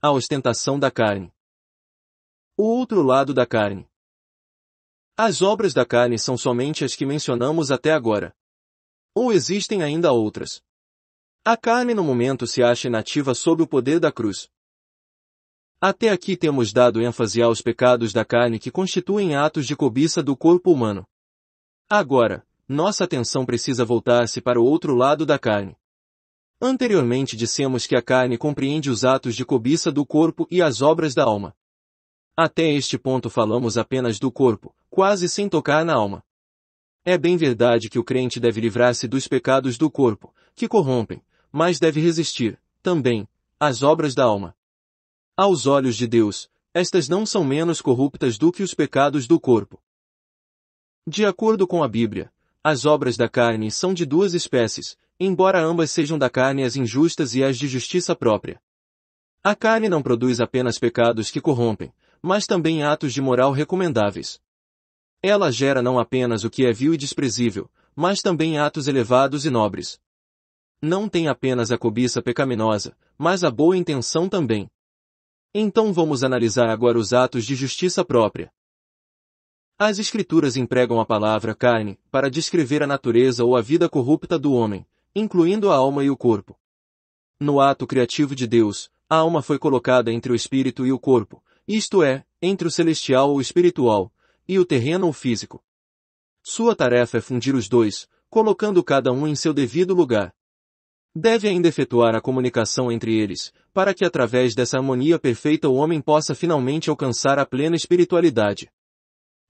A ostentação da carne. O outro lado da carne. As obras da carne são somente as que mencionamos até agora. Ou existem ainda outras. A carne no momento se acha inativa sob o poder da cruz. Até aqui temos dado ênfase aos pecados da carne que constituem atos de cobiça do corpo humano. Agora, nossa atenção precisa voltar-se para o outro lado da carne. Anteriormente dissemos que a carne compreende os atos de cobiça do corpo e as obras da alma. Até este ponto falamos apenas do corpo, quase sem tocar na alma. É bem verdade que o crente deve livrar-se dos pecados do corpo, que corrompem, mas deve resistir, também, às obras da alma. Aos olhos de Deus, estas não são menos corruptas do que os pecados do corpo. De acordo com a Bíblia, as obras da carne são de duas espécies, embora ambas sejam da carne as injustas e as de justiça própria. A carne não produz apenas pecados que corrompem, mas também atos de moral recomendáveis. Ela gera não apenas o que é vil e desprezível, mas também atos elevados e nobres. Não tem apenas a cobiça pecaminosa, mas a boa intenção também. Então vamos analisar agora os atos de justiça própria. As escrituras empregam a palavra carne para descrever a natureza ou a vida corrupta do homem, incluindo a alma e o corpo. No ato criativo de Deus, a alma foi colocada entre o espírito e o corpo, isto é, entre o celestial ou espiritual, e o terreno ou físico. Sua tarefa é fundir os dois, colocando cada um em seu devido lugar. Deve ainda efetuar a comunicação entre eles, para que através dessa harmonia perfeita o homem possa finalmente alcançar a plena espiritualidade.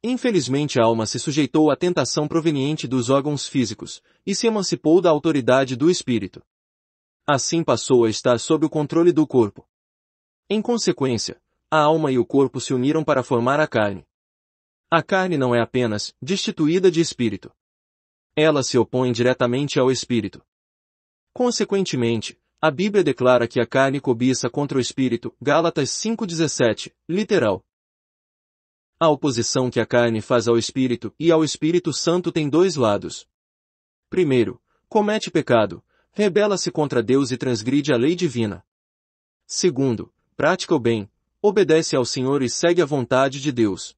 Infelizmente a alma se sujeitou à tentação proveniente dos órgãos físicos, e se emancipou da autoridade do espírito. Assim passou a estar sob o controle do corpo. Em consequência, a alma e o corpo se uniram para formar a carne. A carne não é apenas destituída de espírito. Ela se opõe diretamente ao espírito. Consequentemente, a Bíblia declara que a carne cobiça contra o espírito, Gálatas 5:17, literal. A oposição que a carne faz ao Espírito e ao Espírito Santo tem dois lados. Primeiro, comete pecado, rebela-se contra Deus e transgride a lei divina. Segundo, pratica o bem, obedece ao Senhor e segue a vontade de Deus.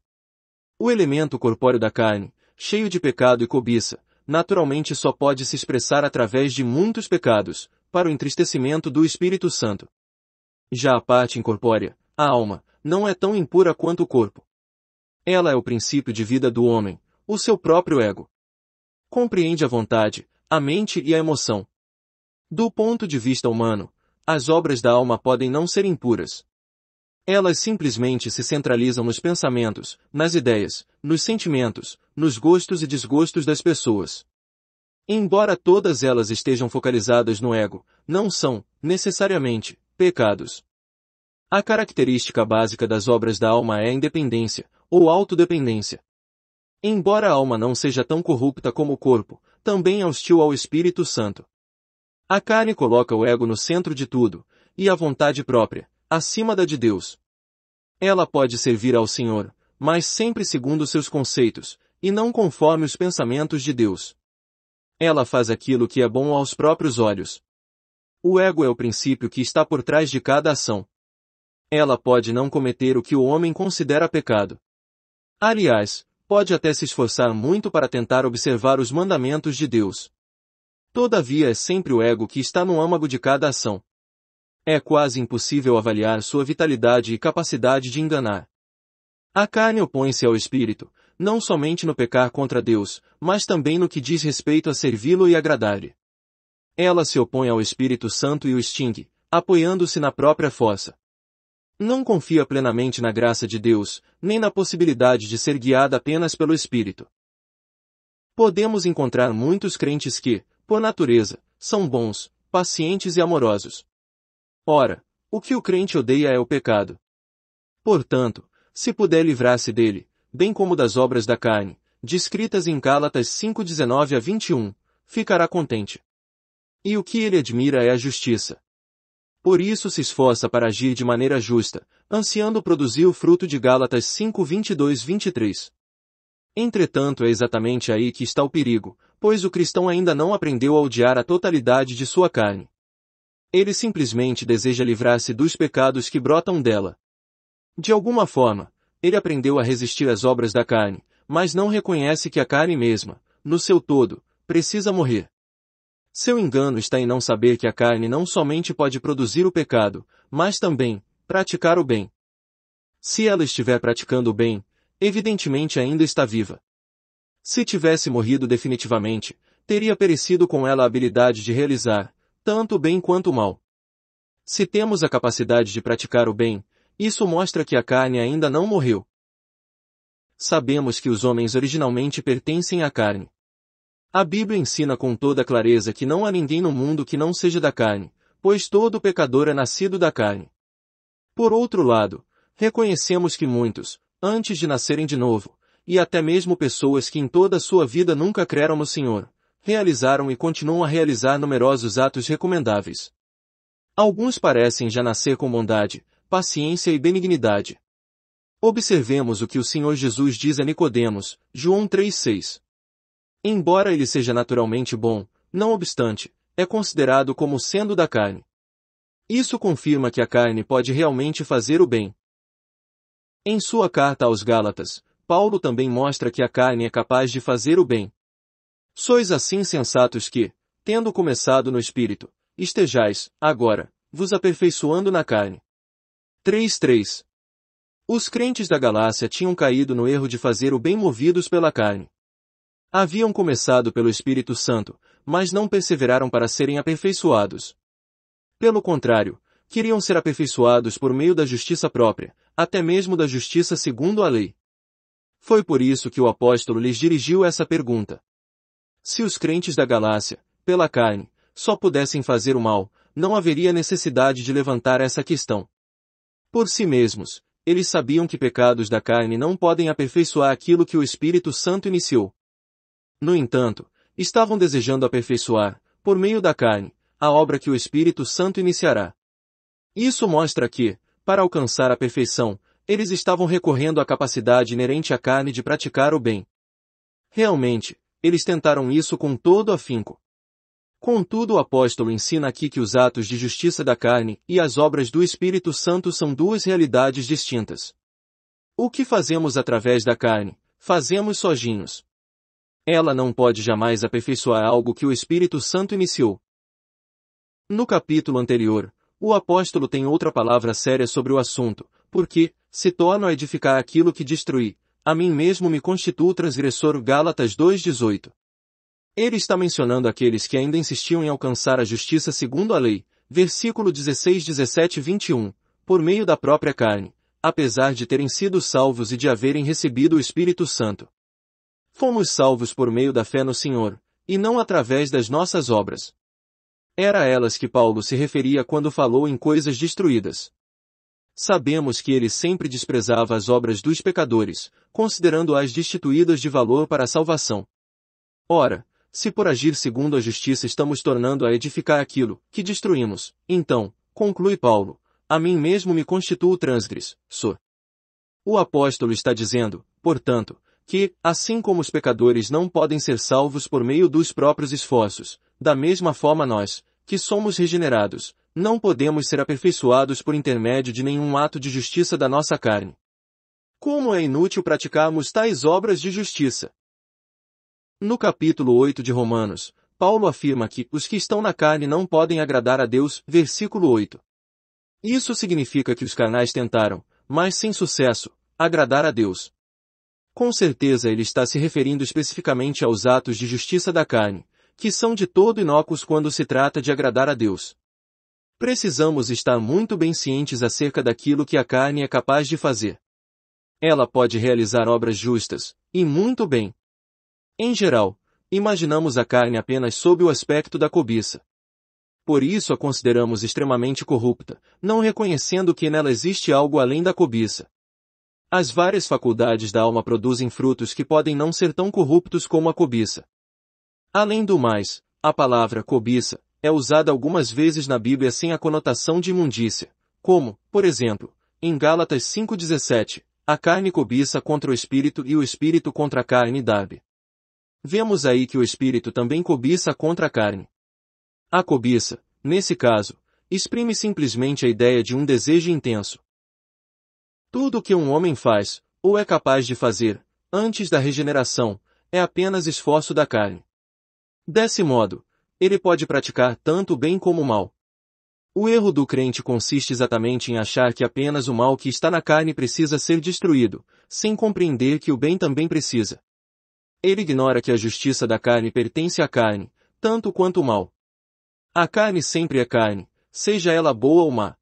O elemento corpóreo da carne, cheio de pecado e cobiça, naturalmente só pode se expressar através de muitos pecados, para o entristecimento do Espírito Santo. Já a parte incorpórea, a alma, não é tão impura quanto o corpo. Ela é o princípio de vida do homem, o seu próprio ego. Compreende a vontade, a mente e a emoção. Do ponto de vista humano, as obras da alma podem não ser impuras. Elas simplesmente se centralizam nos pensamentos, nas ideias, nos sentimentos, nos gostos e desgostos das pessoas. Embora todas elas estejam focalizadas no ego, não são, necessariamente, pecados. A característica básica das obras da alma é a independência, ou autodependência. Embora a alma não seja tão corrupta como o corpo, também é hostil ao Espírito Santo. A carne coloca o ego no centro de tudo, e a vontade própria, acima da de Deus. Ela pode servir ao Senhor, mas sempre segundo seus conceitos, e não conforme os pensamentos de Deus. Ela faz aquilo que é bom aos próprios olhos. O ego é o princípio que está por trás de cada ação. Ela pode não cometer o que o homem considera pecado. Aliás, pode até se esforçar muito para tentar observar os mandamentos de Deus. Todavia é sempre o ego que está no âmago de cada ação. É quase impossível avaliar sua vitalidade e capacidade de enganar. A carne opõe-se ao espírito, não somente no pecar contra Deus, mas também no que diz respeito a servi-lo e agradar-lhe. Ela se opõe ao Espírito Santo e o extingue, apoiando-se na própria força não confia plenamente na graça de Deus, nem na possibilidade de ser guiada apenas pelo Espírito. Podemos encontrar muitos crentes que, por natureza, são bons, pacientes e amorosos. Ora, o que o crente odeia é o pecado. Portanto, se puder livrar-se dele, bem como das obras da carne, descritas em Gálatas 5:19 a 21, ficará contente. E o que ele admira é a justiça, por isso se esforça para agir de maneira justa, ansiando produzir o fruto de Gálatas 5, 22, 23. Entretanto, é exatamente aí que está o perigo, pois o cristão ainda não aprendeu a odiar a totalidade de sua carne. Ele simplesmente deseja livrar-se dos pecados que brotam dela. De alguma forma, ele aprendeu a resistir às obras da carne, mas não reconhece que a carne mesma, no seu todo, precisa morrer. Seu engano está em não saber que a carne não somente pode produzir o pecado, mas também praticar o bem. Se ela estiver praticando o bem, evidentemente ainda está viva. Se tivesse morrido definitivamente, teria perecido com ela a habilidade de realizar, tanto o bem quanto o mal. Se temos a capacidade de praticar o bem, isso mostra que a carne ainda não morreu. Sabemos que os homens originalmente pertencem à carne. A Bíblia ensina com toda clareza que não há ninguém no mundo que não seja da carne, pois todo pecador é nascido da carne. Por outro lado, reconhecemos que muitos, antes de nascerem de novo, e até mesmo pessoas que em toda a sua vida nunca creram no Senhor, realizaram e continuam a realizar numerosos atos recomendáveis. Alguns parecem já nascer com bondade, paciência e benignidade. Observemos o que o Senhor Jesus diz a Nicodemos, João 3:6. Embora ele seja naturalmente bom, não obstante, é considerado como sendo da carne. Isso confirma que a carne pode realmente fazer o bem. Em sua carta aos Gálatas, Paulo também mostra que a carne é capaz de fazer o bem. Sois assim sensatos que, tendo começado no espírito, estejais, agora, vos aperfeiçoando na carne. 3.3 Os crentes da Galácia tinham caído no erro de fazer o bem movidos pela carne. Haviam começado pelo Espírito Santo, mas não perseveraram para serem aperfeiçoados. Pelo contrário, queriam ser aperfeiçoados por meio da justiça própria, até mesmo da justiça segundo a lei. Foi por isso que o apóstolo lhes dirigiu essa pergunta. Se os crentes da Galácia, pela carne, só pudessem fazer o mal, não haveria necessidade de levantar essa questão. Por si mesmos, eles sabiam que pecados da carne não podem aperfeiçoar aquilo que o Espírito Santo iniciou. No entanto, estavam desejando aperfeiçoar, por meio da carne, a obra que o Espírito Santo iniciará. Isso mostra que, para alcançar a perfeição, eles estavam recorrendo à capacidade inerente à carne de praticar o bem. Realmente, eles tentaram isso com todo afinco. Contudo o apóstolo ensina aqui que os atos de justiça da carne e as obras do Espírito Santo são duas realidades distintas. O que fazemos através da carne, fazemos sozinhos. Ela não pode jamais aperfeiçoar algo que o Espírito Santo iniciou. No capítulo anterior, o apóstolo tem outra palavra séria sobre o assunto, porque, se torno a edificar aquilo que destruí, a mim mesmo me constituo transgressor Gálatas 2:18. Ele está mencionando aqueles que ainda insistiam em alcançar a justiça segundo a lei, versículo 16, 17, 21, por meio da própria carne, apesar de terem sido salvos e de haverem recebido o Espírito Santo fomos salvos por meio da fé no Senhor, e não através das nossas obras. Era a elas que Paulo se referia quando falou em coisas destruídas. Sabemos que ele sempre desprezava as obras dos pecadores, considerando-as destituídas de valor para a salvação. Ora, se por agir segundo a justiça estamos tornando a edificar aquilo que destruímos, então, conclui Paulo, a mim mesmo me constituo transgres, sou. O apóstolo está dizendo, portanto, que, assim como os pecadores não podem ser salvos por meio dos próprios esforços, da mesma forma nós, que somos regenerados, não podemos ser aperfeiçoados por intermédio de nenhum ato de justiça da nossa carne. Como é inútil praticarmos tais obras de justiça? No capítulo 8 de Romanos, Paulo afirma que os que estão na carne não podem agradar a Deus, versículo 8. Isso significa que os carnais tentaram, mas sem sucesso, agradar a Deus. Com certeza ele está se referindo especificamente aos atos de justiça da carne, que são de todo inócuos quando se trata de agradar a Deus. Precisamos estar muito bem cientes acerca daquilo que a carne é capaz de fazer. Ela pode realizar obras justas, e muito bem. Em geral, imaginamos a carne apenas sob o aspecto da cobiça. Por isso a consideramos extremamente corrupta, não reconhecendo que nela existe algo além da cobiça. As várias faculdades da alma produzem frutos que podem não ser tão corruptos como a cobiça. Além do mais, a palavra cobiça é usada algumas vezes na Bíblia sem a conotação de imundícia, como, por exemplo, em Gálatas 5:17, a carne cobiça contra o espírito e o espírito contra a carne darbe. Vemos aí que o espírito também cobiça contra a carne. A cobiça, nesse caso, exprime simplesmente a ideia de um desejo intenso, tudo o que um homem faz, ou é capaz de fazer, antes da regeneração, é apenas esforço da carne. Desse modo, ele pode praticar tanto bem como mal. O erro do crente consiste exatamente em achar que apenas o mal que está na carne precisa ser destruído, sem compreender que o bem também precisa. Ele ignora que a justiça da carne pertence à carne, tanto quanto o mal. A carne sempre é carne, seja ela boa ou má.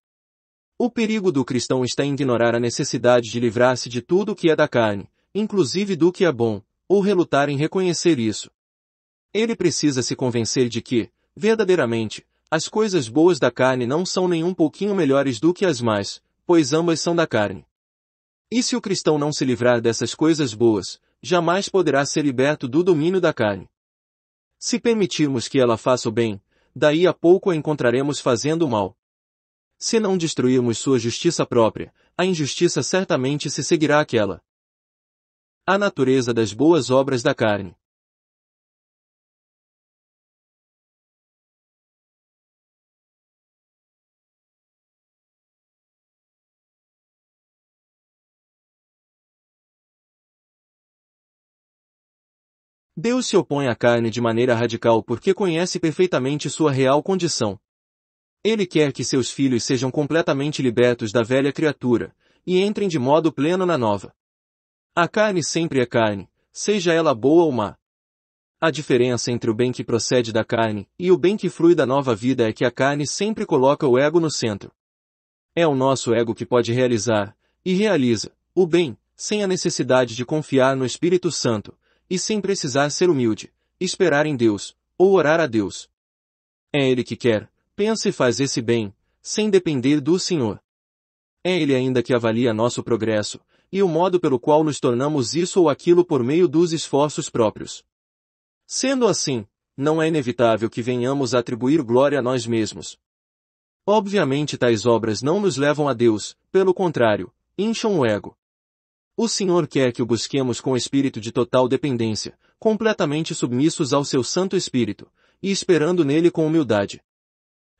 O perigo do cristão está em ignorar a necessidade de livrar-se de tudo o que é da carne, inclusive do que é bom, ou relutar em reconhecer isso. Ele precisa se convencer de que, verdadeiramente, as coisas boas da carne não são nem um pouquinho melhores do que as más, pois ambas são da carne. E se o cristão não se livrar dessas coisas boas, jamais poderá ser liberto do domínio da carne. Se permitirmos que ela faça o bem, daí a pouco a encontraremos fazendo o mal. Se não destruirmos sua justiça própria, a injustiça certamente se seguirá àquela. A natureza das boas obras da carne. Deus se opõe à carne de maneira radical porque conhece perfeitamente sua real condição. Ele quer que seus filhos sejam completamente libertos da velha criatura, e entrem de modo pleno na nova. A carne sempre é carne, seja ela boa ou má. A diferença entre o bem que procede da carne e o bem que flui da nova vida é que a carne sempre coloca o ego no centro. É o nosso ego que pode realizar, e realiza, o bem, sem a necessidade de confiar no Espírito Santo, e sem precisar ser humilde, esperar em Deus, ou orar a Deus. É Ele que quer, Pensa e faz esse bem, sem depender do Senhor. É Ele ainda que avalia nosso progresso, e o modo pelo qual nos tornamos isso ou aquilo por meio dos esforços próprios. Sendo assim, não é inevitável que venhamos a atribuir glória a nós mesmos. Obviamente tais obras não nos levam a Deus, pelo contrário, incham o ego. O Senhor quer que o busquemos com espírito de total dependência, completamente submissos ao seu Santo Espírito, e esperando nele com humildade.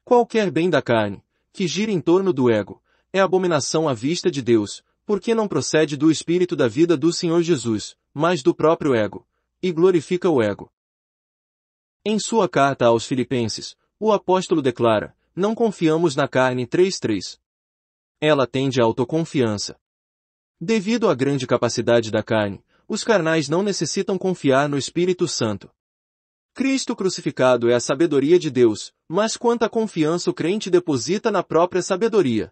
Qualquer bem da carne, que gira em torno do ego, é abominação à vista de Deus, porque não procede do espírito da vida do Senhor Jesus, mas do próprio ego, e glorifica o ego. Em sua carta aos Filipenses, o apóstolo declara, não confiamos na carne 3.3. Ela tende à autoconfiança. Devido à grande capacidade da carne, os carnais não necessitam confiar no Espírito Santo. Cristo crucificado é a sabedoria de Deus, mas quanta confiança o crente deposita na própria sabedoria.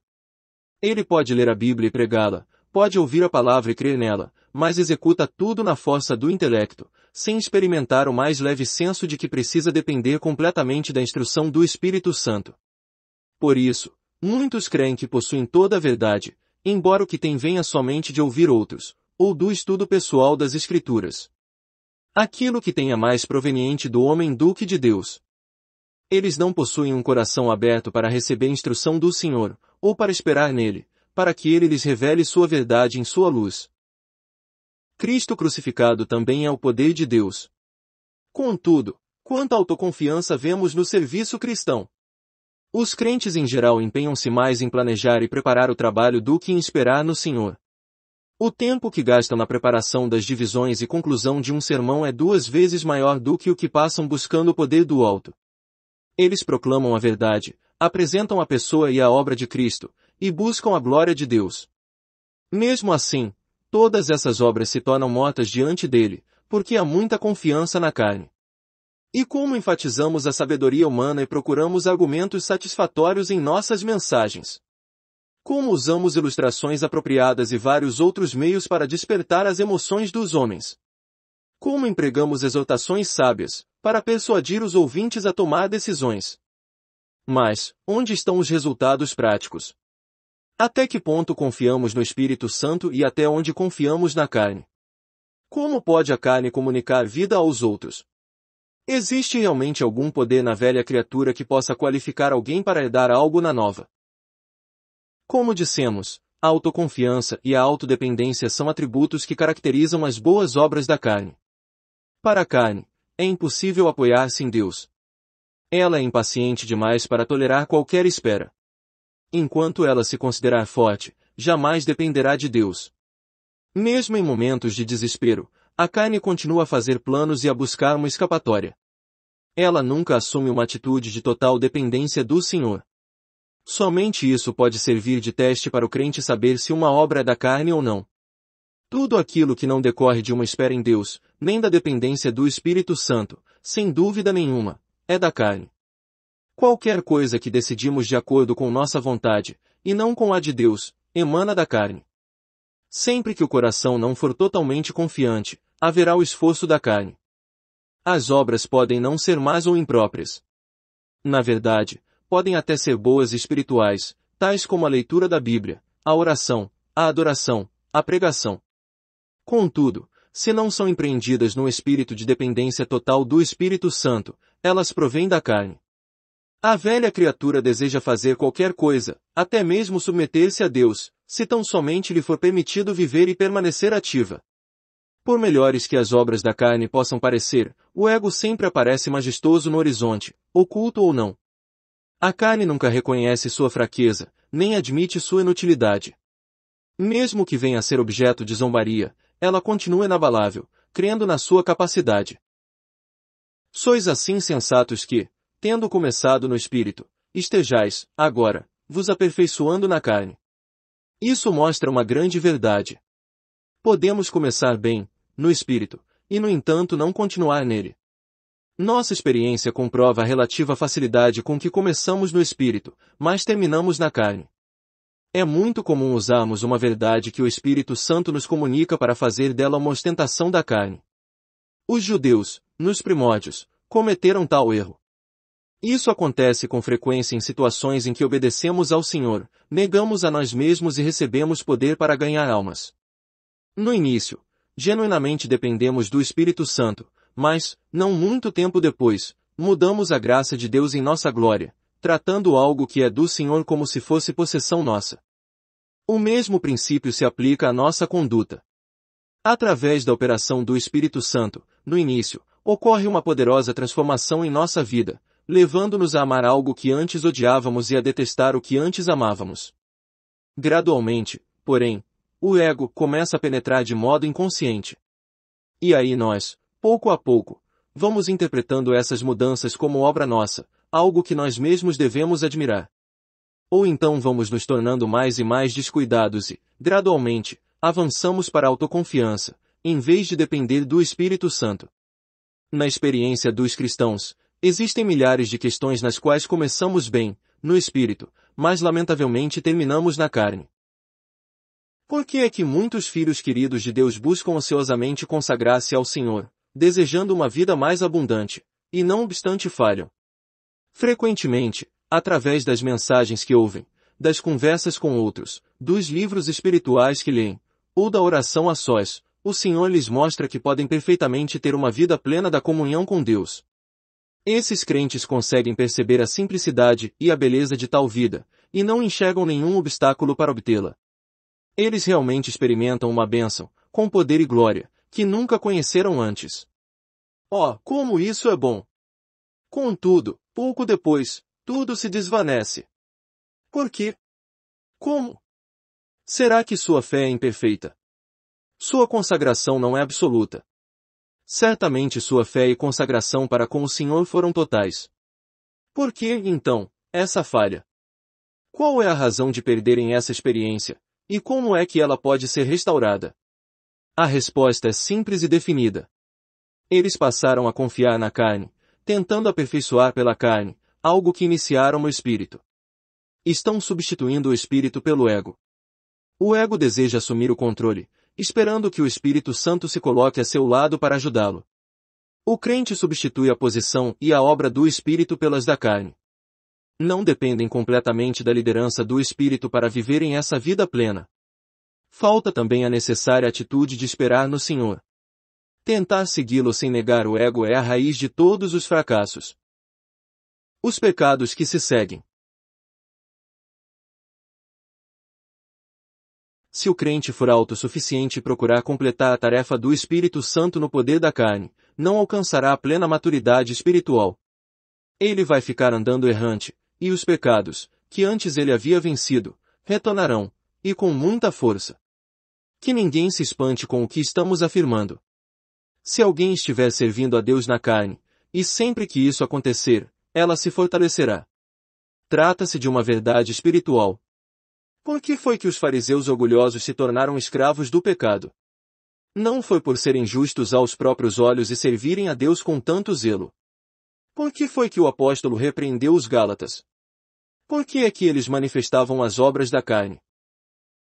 Ele pode ler a Bíblia e pregá-la, pode ouvir a palavra e crer nela, mas executa tudo na força do intelecto, sem experimentar o mais leve senso de que precisa depender completamente da instrução do Espírito Santo. Por isso, muitos creem que possuem toda a verdade, embora o que tem venha somente de ouvir outros, ou do estudo pessoal das Escrituras aquilo que tenha mais proveniente do homem do que de Deus. Eles não possuem um coração aberto para receber instrução do Senhor, ou para esperar nele, para que ele lhes revele sua verdade em sua luz. Cristo crucificado também é o poder de Deus. Contudo, quanta autoconfiança vemos no serviço cristão. Os crentes em geral empenham-se mais em planejar e preparar o trabalho do que em esperar no Senhor. O tempo que gastam na preparação das divisões e conclusão de um sermão é duas vezes maior do que o que passam buscando o poder do alto. Eles proclamam a verdade, apresentam a pessoa e a obra de Cristo, e buscam a glória de Deus. Mesmo assim, todas essas obras se tornam mortas diante dele, porque há muita confiança na carne. E como enfatizamos a sabedoria humana e procuramos argumentos satisfatórios em nossas mensagens? como usamos ilustrações apropriadas e vários outros meios para despertar as emoções dos homens. Como empregamos exortações sábias, para persuadir os ouvintes a tomar decisões. Mas, onde estão os resultados práticos? Até que ponto confiamos no Espírito Santo e até onde confiamos na carne? Como pode a carne comunicar vida aos outros? Existe realmente algum poder na velha criatura que possa qualificar alguém para herdar algo na nova? Como dissemos, a autoconfiança e a autodependência são atributos que caracterizam as boas obras da carne. Para a carne, é impossível apoiar-se em Deus. Ela é impaciente demais para tolerar qualquer espera. Enquanto ela se considerar forte, jamais dependerá de Deus. Mesmo em momentos de desespero, a carne continua a fazer planos e a buscar uma escapatória. Ela nunca assume uma atitude de total dependência do Senhor. Somente isso pode servir de teste para o crente saber se uma obra é da carne ou não. Tudo aquilo que não decorre de uma espera em Deus, nem da dependência do Espírito Santo, sem dúvida nenhuma, é da carne. Qualquer coisa que decidimos de acordo com nossa vontade, e não com a de Deus, emana da carne. Sempre que o coração não for totalmente confiante, haverá o esforço da carne. As obras podem não ser más ou impróprias. Na verdade, podem até ser boas espirituais, tais como a leitura da Bíblia, a oração, a adoração, a pregação. Contudo, se não são empreendidas num espírito de dependência total do Espírito Santo, elas provêm da carne. A velha criatura deseja fazer qualquer coisa, até mesmo submeter-se a Deus, se tão somente lhe for permitido viver e permanecer ativa. Por melhores que as obras da carne possam parecer, o ego sempre aparece majestoso no horizonte, oculto ou não. A carne nunca reconhece sua fraqueza, nem admite sua inutilidade. Mesmo que venha a ser objeto de zombaria, ela continua inabalável, crendo na sua capacidade. Sois assim sensatos que, tendo começado no espírito, estejais, agora, vos aperfeiçoando na carne. Isso mostra uma grande verdade. Podemos começar bem, no espírito, e no entanto não continuar nele. Nossa experiência comprova a relativa facilidade com que começamos no espírito, mas terminamos na carne. É muito comum usarmos uma verdade que o Espírito Santo nos comunica para fazer dela uma ostentação da carne. Os judeus, nos primórdios, cometeram tal erro. Isso acontece com frequência em situações em que obedecemos ao Senhor, negamos a nós mesmos e recebemos poder para ganhar almas. No início, genuinamente dependemos do Espírito Santo, mas, não muito tempo depois, mudamos a graça de Deus em nossa glória, tratando algo que é do Senhor como se fosse possessão nossa. O mesmo princípio se aplica à nossa conduta. Através da operação do Espírito Santo, no início, ocorre uma poderosa transformação em nossa vida, levando-nos a amar algo que antes odiávamos e a detestar o que antes amávamos. Gradualmente, porém, o ego começa a penetrar de modo inconsciente. E aí nós, Pouco a pouco, vamos interpretando essas mudanças como obra nossa, algo que nós mesmos devemos admirar. Ou então vamos nos tornando mais e mais descuidados e, gradualmente, avançamos para a autoconfiança, em vez de depender do Espírito Santo. Na experiência dos cristãos, existem milhares de questões nas quais começamos bem, no espírito, mas lamentavelmente terminamos na carne. Por que é que muitos filhos queridos de Deus buscam ansiosamente consagrar-se ao Senhor, desejando uma vida mais abundante, e não obstante falham. Frequentemente, através das mensagens que ouvem, das conversas com outros, dos livros espirituais que leem, ou da oração a sós, o Senhor lhes mostra que podem perfeitamente ter uma vida plena da comunhão com Deus. Esses crentes conseguem perceber a simplicidade e a beleza de tal vida, e não enxergam nenhum obstáculo para obtê-la. Eles realmente experimentam uma bênção, com poder e glória, que nunca conheceram antes. Oh, como isso é bom! Contudo, pouco depois, tudo se desvanece. Por quê? Como? Será que sua fé é imperfeita? Sua consagração não é absoluta. Certamente sua fé e consagração para com o Senhor foram totais. Por que, então, essa falha? Qual é a razão de perderem essa experiência? E como é que ela pode ser restaurada? A resposta é simples e definida. Eles passaram a confiar na carne, tentando aperfeiçoar pela carne, algo que iniciaram no espírito. Estão substituindo o espírito pelo ego. O ego deseja assumir o controle, esperando que o Espírito Santo se coloque a seu lado para ajudá-lo. O crente substitui a posição e a obra do Espírito pelas da carne. Não dependem completamente da liderança do Espírito para viverem essa vida plena. Falta também a necessária atitude de esperar no Senhor. Tentar segui-lo sem negar o ego é a raiz de todos os fracassos. Os pecados que se seguem. Se o crente for autossuficiente e procurar completar a tarefa do Espírito Santo no poder da carne, não alcançará a plena maturidade espiritual. Ele vai ficar andando errante, e os pecados, que antes ele havia vencido, retornarão, e com muita força. Que ninguém se espante com o que estamos afirmando. Se alguém estiver servindo a Deus na carne, e sempre que isso acontecer, ela se fortalecerá. Trata-se de uma verdade espiritual. Por que foi que os fariseus orgulhosos se tornaram escravos do pecado? Não foi por serem justos aos próprios olhos e servirem a Deus com tanto zelo. Por que foi que o apóstolo repreendeu os Gálatas? Por que é que eles manifestavam as obras da carne?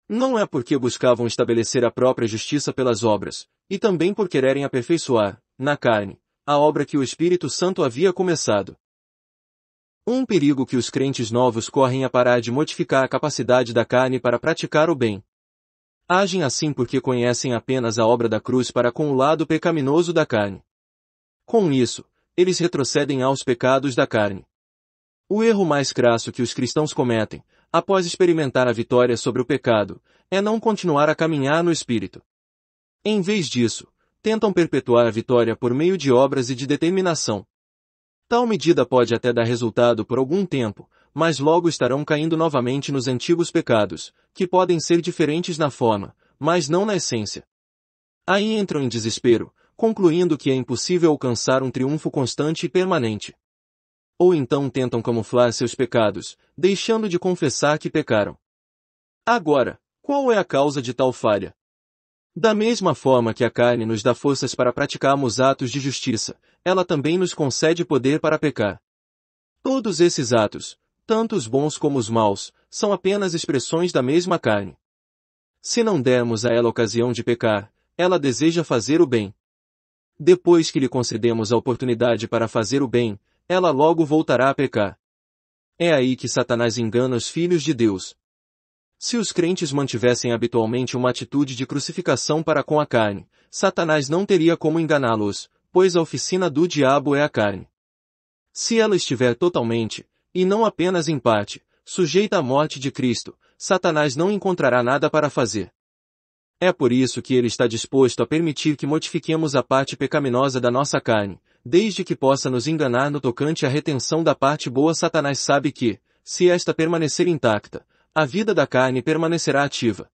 Não é porque buscavam estabelecer a própria justiça pelas obras, e também por quererem aperfeiçoar, na carne, a obra que o Espírito Santo havia começado. Um perigo que os crentes novos correm é parar de modificar a capacidade da carne para praticar o bem. Agem assim porque conhecem apenas a obra da cruz para com o lado pecaminoso da carne. Com isso, eles retrocedem aos pecados da carne. O erro mais crasso que os cristãos cometem após experimentar a vitória sobre o pecado, é não continuar a caminhar no espírito. Em vez disso, tentam perpetuar a vitória por meio de obras e de determinação. Tal medida pode até dar resultado por algum tempo, mas logo estarão caindo novamente nos antigos pecados, que podem ser diferentes na forma, mas não na essência. Aí entram em desespero, concluindo que é impossível alcançar um triunfo constante e permanente ou então tentam camuflar seus pecados, deixando de confessar que pecaram. Agora, qual é a causa de tal falha? Da mesma forma que a carne nos dá forças para praticarmos atos de justiça, ela também nos concede poder para pecar. Todos esses atos, tanto os bons como os maus, são apenas expressões da mesma carne. Se não dermos a ela ocasião de pecar, ela deseja fazer o bem. Depois que lhe concedemos a oportunidade para fazer o bem, ela logo voltará a pecar. É aí que Satanás engana os filhos de Deus. Se os crentes mantivessem habitualmente uma atitude de crucificação para com a carne, Satanás não teria como enganá-los, pois a oficina do diabo é a carne. Se ela estiver totalmente, e não apenas em parte, sujeita à morte de Cristo, Satanás não encontrará nada para fazer. É por isso que ele está disposto a permitir que modifiquemos a parte pecaminosa da nossa carne, desde que possa nos enganar no tocante à retenção da parte boa Satanás sabe que, se esta permanecer intacta, a vida da carne permanecerá ativa.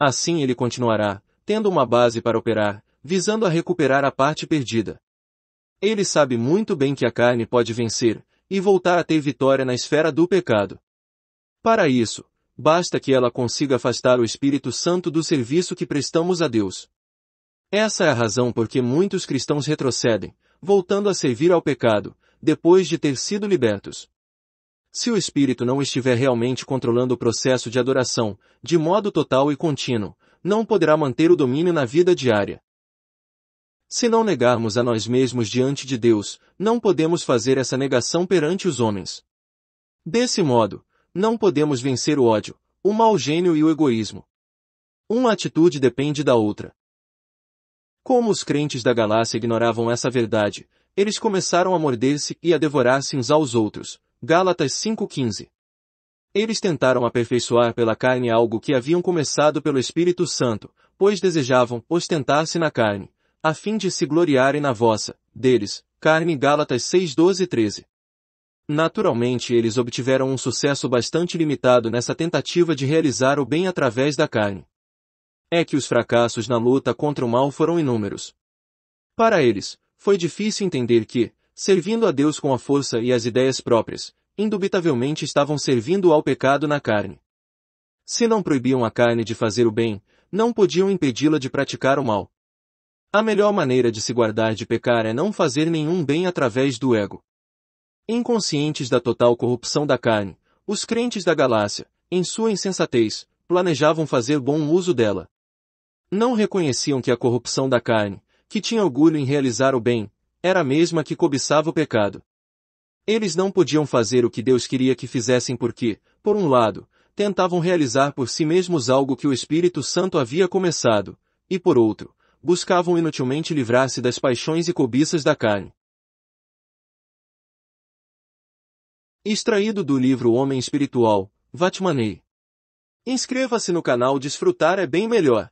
Assim ele continuará, tendo uma base para operar, visando a recuperar a parte perdida. Ele sabe muito bem que a carne pode vencer, e voltar a ter vitória na esfera do pecado. Para isso, basta que ela consiga afastar o Espírito Santo do serviço que prestamos a Deus. Essa é a razão por que muitos cristãos retrocedem, voltando a servir ao pecado, depois de ter sido libertos. Se o espírito não estiver realmente controlando o processo de adoração, de modo total e contínuo, não poderá manter o domínio na vida diária. Se não negarmos a nós mesmos diante de Deus, não podemos fazer essa negação perante os homens. Desse modo, não podemos vencer o ódio, o mau gênio e o egoísmo. Uma atitude depende da outra. Como os crentes da Galácia ignoravam essa verdade, eles começaram a morder-se e a devorar-se uns aos outros. Gálatas 5:15. Eles tentaram aperfeiçoar pela carne algo que haviam começado pelo Espírito Santo, pois desejavam ostentar-se na carne, a fim de se gloriarem na vossa, deles, carne Gálatas 6:12 13. Naturalmente eles obtiveram um sucesso bastante limitado nessa tentativa de realizar o bem através da carne é que os fracassos na luta contra o mal foram inúmeros. Para eles, foi difícil entender que, servindo a Deus com a força e as ideias próprias, indubitavelmente estavam servindo ao pecado na carne. Se não proibiam a carne de fazer o bem, não podiam impedi-la de praticar o mal. A melhor maneira de se guardar de pecar é não fazer nenhum bem através do ego. Inconscientes da total corrupção da carne, os crentes da Galácia, em sua insensatez, planejavam fazer bom uso dela, não reconheciam que a corrupção da carne, que tinha orgulho em realizar o bem, era a mesma que cobiçava o pecado. Eles não podiam fazer o que Deus queria que fizessem porque, por um lado, tentavam realizar por si mesmos algo que o Espírito Santo havia começado, e por outro, buscavam inutilmente livrar-se das paixões e cobiças da carne. Extraído do livro Homem Espiritual, Vatmanei. Inscreva-se no canal Desfrutar é bem melhor.